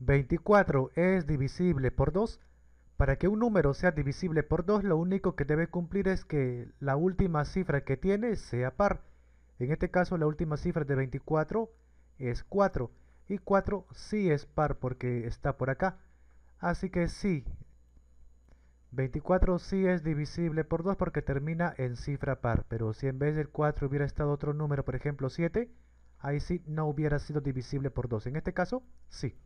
24 es divisible por 2. Para que un número sea divisible por 2, lo único que debe cumplir es que la última cifra que tiene sea par. En este caso, la última cifra de 24 es 4. Y 4 sí es par porque está por acá. Así que sí, 24 sí es divisible por 2 porque termina en cifra par. Pero si en vez del 4 hubiera estado otro número, por ejemplo 7, ahí sí no hubiera sido divisible por 2. En este caso, sí.